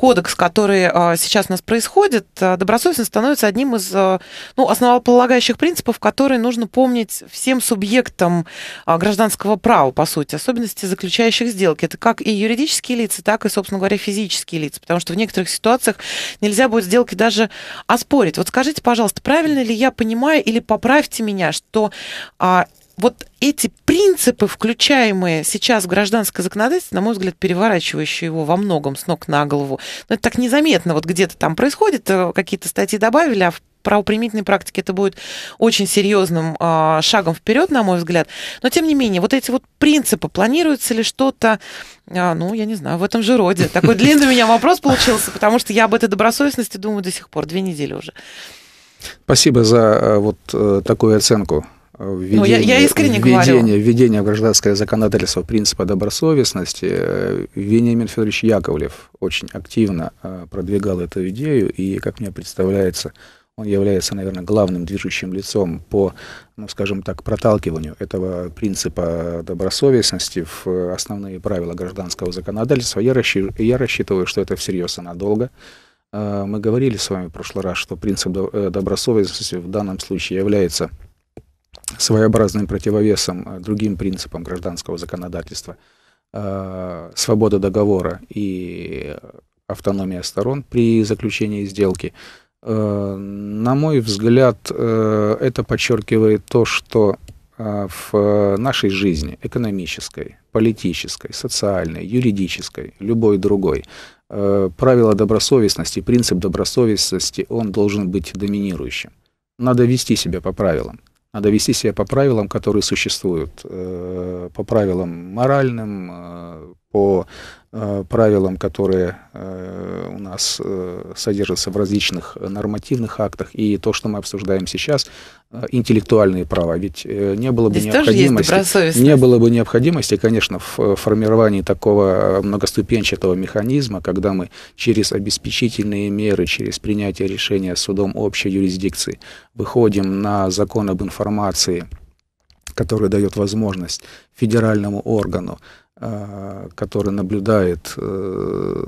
кодекс, который а, сейчас у нас происходит, а, добросовестность становится одним из а, ну, основополагающих принципов, которые нужно помнить всем субъектам гражданского права, по сути, особенности заключающих сделки. Это как и юридические лица, так и, собственно говоря, физические лица, потому что в некоторых ситуациях нельзя будет сделки даже оспорить. Вот скажите, пожалуйста, правильно ли я понимаю или поправьте меня, что вот эти принципы, включаемые сейчас в гражданское законодательство, на мой взгляд, переворачивающие его во многом с ног на голову, но это так незаметно, вот где-то там происходит, э, какие-то статьи добавили, а в правоприменительной практике это будет очень серьезным э, шагом вперед, на мой взгляд. Но тем не менее, вот эти вот принципы, планируется ли что-то, э, ну, я не знаю, в этом же роде. Такой длинный у меня вопрос получился, потому что я об этой добросовестности думаю до сих пор, две недели уже. Спасибо за э, вот э, такую оценку введение, ну, я, я искренне введение, говорю. введение в гражданское законодательство принципа добросовестности, э, Вениамин Федорович Яковлев очень активно э, продвигал эту идею, и, как мне представляется, он является, наверное, главным движущим лицом по, ну, скажем так, проталкиванию этого принципа добросовестности в основные правила гражданского законодательства. Я, расщ... я рассчитываю, что это всерьез и надолго. Э, мы говорили с вами в прошлый раз, что принцип добросовестности в данном случае является своеобразным противовесом э, другим принципам гражданского законодательства э, свобода договора и автономия сторон при заключении сделки. Э, на мой взгляд, это подчеркивает то, что в нашей жизни, экономической, политической, социальной, юридической, любой другой, правило добросовестности, принцип добросовестности, он должен быть доминирующим. Надо вести себя по правилам. Надо вести себя по правилам, которые существуют, э, по правилам моральным, э, по э, правилам, которые э, у нас э, содержатся в различных нормативных актах, и то, что мы обсуждаем сейчас, интеллектуальные права. Ведь не было бы Здесь необходимости, не было бы необходимости, конечно, в формировании такого многоступенчатого механизма, когда мы через обеспечительные меры, через принятие решения судом общей юрисдикции выходим на закон об информации, который дает возможность федеральному органу а, который наблюдает э,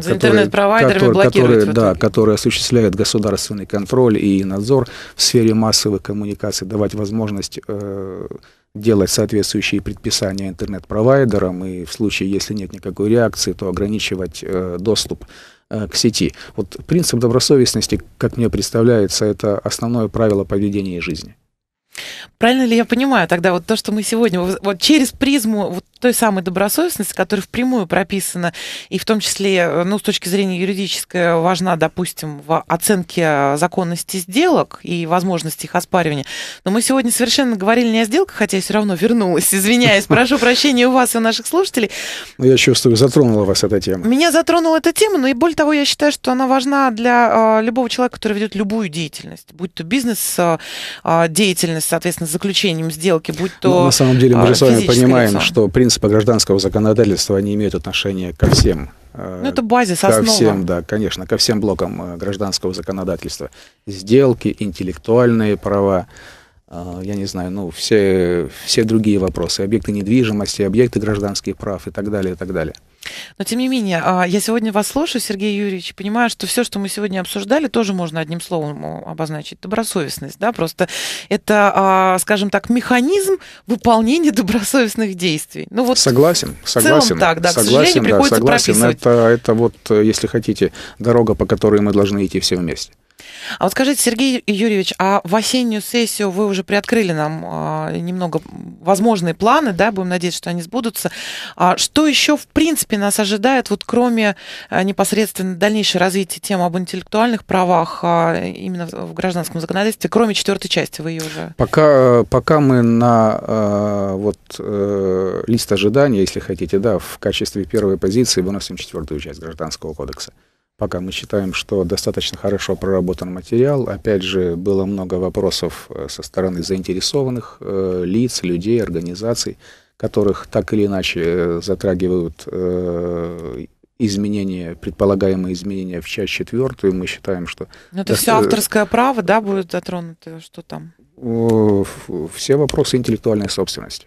за интернет-провайдерами которые, да, которые осуществляет государственный контроль и надзор в сфере массовых коммуникаций, давать возможность э, делать соответствующие предписания интернет-провайдерам, и в случае, если нет никакой реакции, то ограничивать э, доступ э, к сети. Вот принцип добросовестности, как мне представляется, это основное правило поведения и жизни. Правильно ли я понимаю тогда вот то, что мы сегодня вот через призму вот той самой добросовестности, которая впрямую прописана, и в том числе, э, ну, с точки зрения юридической, важна, допустим, в оценке законности сделок и возможности их оспаривания. Но мы сегодня совершенно говорили не о сделках, хотя я все равно вернулась, *laughs* извиняюсь, прошу прощения у вас и у наших слушателей. Ну, я чувствую, затронула вас эта тема. Меня затронула эта тема, но и более того, я считаю, что она важна для а, любого человека, который ведет любую деятельность, будь то бизнес-деятельность, а, а, соответственно, заключением сделки, будь ну, то ну, На самом деле мы же а, с вами понимаем, лицо. что принципы гражданского законодательства, они имеют отношение ко всем э, ну, это базис, основа. ко всем, да, конечно, ко всем блокам э, гражданского законодательства. Сделки, интеллектуальные права, э, я не знаю, ну, все, все другие вопросы, объекты недвижимости, объекты гражданских прав и так далее, и так далее. Но тем не менее, а, я сегодня вас слушаю, Сергей Юрьевич, и понимаю, что все, что мы сегодня обсуждали, тоже можно одним словом э, обозначить добросовестность. Да? Просто это, а, скажем так, механизм выполнения *laughs* добросовестных действий. Ну, вот согласен, согласен. В целом так, да, согласен, к да, приходится согласен. Это, это вот, э, если хотите, дорога, по которой мы должны идти все вместе. А вот скажите, Сергей Юрьевич, а в осеннюю сессию вы уже приоткрыли нам а, немного возможные планы, да, будем надеяться, что они сбудутся. А что еще, в принципе, нас ожидает, вот кроме а, непосредственно дальнейшего развития темы об интеллектуальных правах а, именно в гражданском законодательстве, кроме четвертой части, вы ее уже... Пока, пока мы на а, вот э, лист ожидания, если хотите, да, в качестве первой позиции выносим четвертую часть Гражданского кодекса. Пока мы считаем, что достаточно хорошо проработан материал. Опять же, было много вопросов э, со стороны заинтересованных э, лиц, людей, организаций, которых так или иначе э, затрагивают э, изменения, предполагаемые изменения в часть четвертую. Мы считаем, что... Но ну, это доста... все э, авторское право, да, будет затронуто? Что там? Все вопросы интеллектуальной собственности.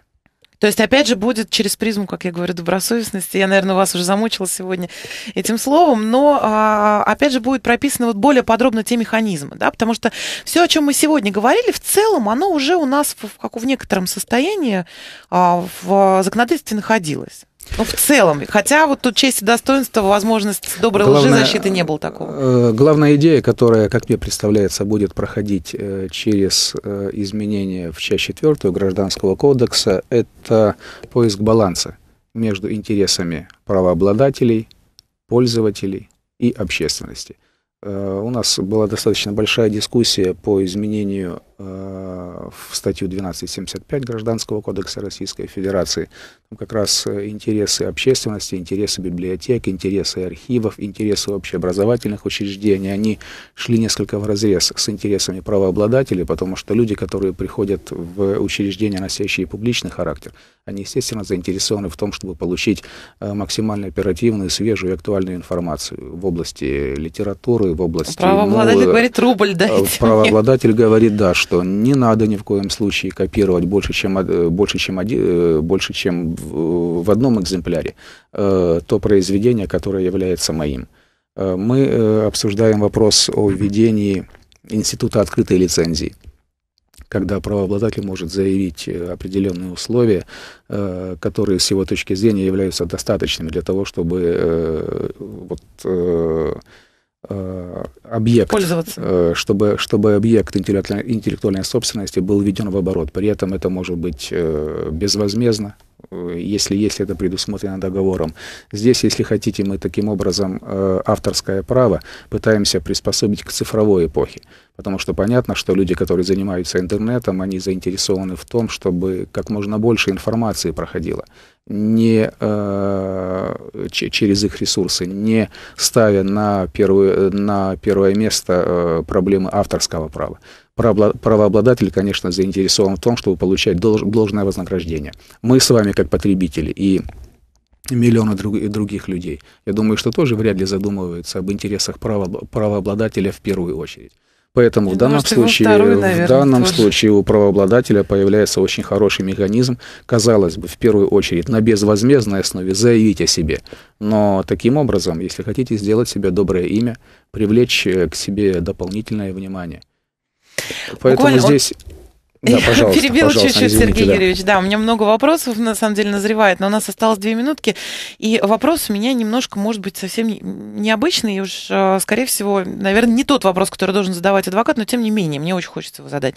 То есть, опять же, будет через призму, как я говорю, добросовестности. Я, наверное, вас уже замучила сегодня этим словом, но, а, опять же, будет прописаны вот более подробно те механизмы, да, потому что все, о чем мы сегодня говорили, в целом, оно уже у нас в, как в некотором состоянии а, в законодательстве находилось. Ну, в целом. Хотя вот тут честь и достоинство, возможность доброй главная, лжи защиты не было такого. Э, главная идея, которая, как мне представляется, будет проходить э, через э, изменения в часть четвертую Гражданского кодекса, это поиск баланса между интересами правообладателей, пользователей и общественности. У нас была достаточно большая дискуссия по изменению Э, в статью 1275 Гражданского кодекса Российской Федерации. Там как раз э, интересы общественности, интересы библиотек, интересы архивов, интересы общеобразовательных учреждений, они шли несколько в разрез с интересами правообладателей, потому что люди, которые приходят в учреждения, носящие публичный характер, они, естественно, заинтересованы в том, чтобы получить э, максимально оперативную, свежую и актуальную информацию в области литературы, в области... Правообладатель ну, говорит рубль, да? Правообладатель говорит, да, что что не надо ни в коем случае копировать больше, чем, э, больше, чем, один, э, больше, чем в одном экземпляре э, то произведение, которое является моим. Мы обсуждаем вопрос о введении института открытой лицензии когда правообладатель может заявить определенные условия, которые с его точки зрения являются достаточными для того, чтобы вот, Э, объект, Пользоваться. Э, чтобы, чтобы объект интеллектуальной, собственности был введен в оборот. При этом это может быть э, безвозмездно, Э, если, если это предусмотрено договором. Здесь, если хотите, мы таким образом э, авторское право пытаемся приспособить к цифровой эпохе. Потому что понятно, что люди, которые занимаются интернетом, они заинтересованы в том, чтобы как можно больше информации проходило не э, через их ресурсы, не ставя на, первую, на первое место э, проблемы авторского права правообладатель, конечно, заинтересован в том, чтобы получать должное вознаграждение. Мы с вами, как потребители, и миллионы друг, других людей, я думаю, что тоже вряд ли задумываются об интересах право, правообладателя в первую очередь. Поэтому ну, в данном, случае, второй, наверное, в данном случае у правообладателя появляется очень хороший механизм, казалось бы, в первую очередь на безвозмездной основе заявить о себе. Но таким образом, если хотите сделать себе доброе имя, привлечь э, к себе дополнительное внимание, Поэтому Буквально здесь да, пожалуйста. Перебил чуть-чуть, Сергей да. Юрьевич. Да, у меня много вопросов, на самом деле, назревает, но у нас осталось две минутки. И вопрос у меня немножко, может быть, совсем необычный. И уж, э, скорее всего, наверное, не тот вопрос, который должен задавать адвокат, но тем не менее, мне очень хочется его задать.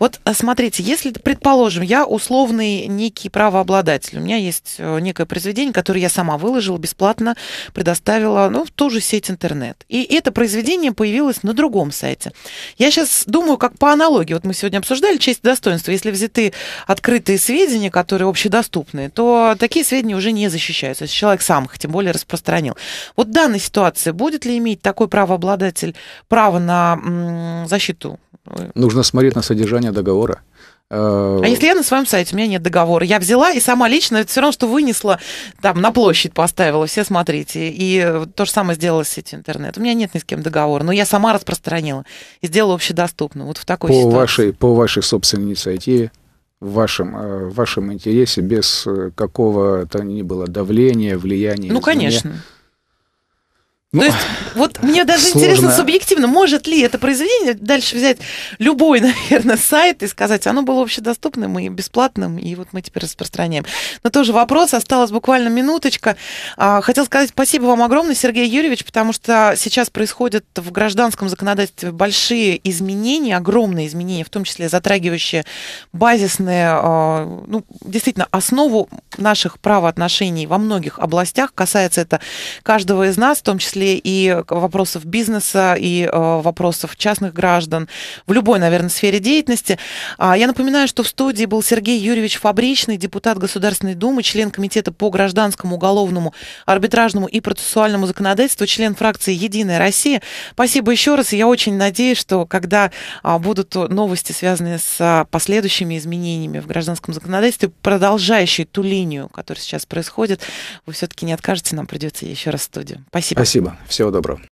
Вот э, смотрите, если, предположим, я условный некий правообладатель, у меня есть э, некое произведение, которое я сама выложила бесплатно, предоставила ну, в ту же сеть интернет. И это произведение появилось на другом сайте. Я сейчас думаю, как по аналогии, вот мы сегодня обсуждали честь достоинства. Если взяты открытые сведения, которые общедоступные, то такие сведения уже не защищаются. Если человек сам их тем более распространил. Вот в данной ситуации будет ли иметь такой правообладатель право на защиту? Нужно смотреть на содержание договора. Э, а если я на своем сайте, у меня нет договора, я взяла и сама лично, это все равно, что вынесла, там, на площадь поставила, все смотрите. И э, то же самое сделала с сетью интернет. У меня нет ни с кем договора, но я сама распространила и сделала общедоступно. Вот в такой по ситуации. Вашей, по вашей собственной инициативе, в вашем, э, в вашем интересе, без какого-то ни было давления, влияния. Ну, конечно. Ну, То есть, *laughs* вот мне даже сложно. интересно субъективно, может ли это произведение дальше взять любой, *laughs* наверное, сайт и сказать, оно было общедоступным и бесплатным, и вот мы теперь распространяем. Но тоже вопрос, осталась буквально минуточка. А, хотел сказать спасибо вам огромное, Сергей Юрьевич, потому что сейчас происходят в гражданском законодательстве большие изменения, огромные изменения, в том числе затрагивающие базисные, а, ну, действительно, основу наших правоотношений во многих областях. Касается это каждого из нас, в том числе числе и э, вопросов бизнеса, и э, вопросов частных граждан, в любой, наверное, сфере деятельности. А, я напоминаю, что в студии был Сергей Юрьевич Фабричный, депутат Государственной Думы, член Комитета по гражданскому, уголовному, арбитражному и процессуальному законодательству, член фракции «Единая Россия». Спасибо еще раз. Я очень надеюсь, что когда а, будут новости, связанные с а, последующими изменениями в гражданском законодательстве, продолжающие ту линию, которая сейчас происходит, вы все-таки не откажете, нам придется еще раз в студию. Спасибо. Спасибо. Всего доброго.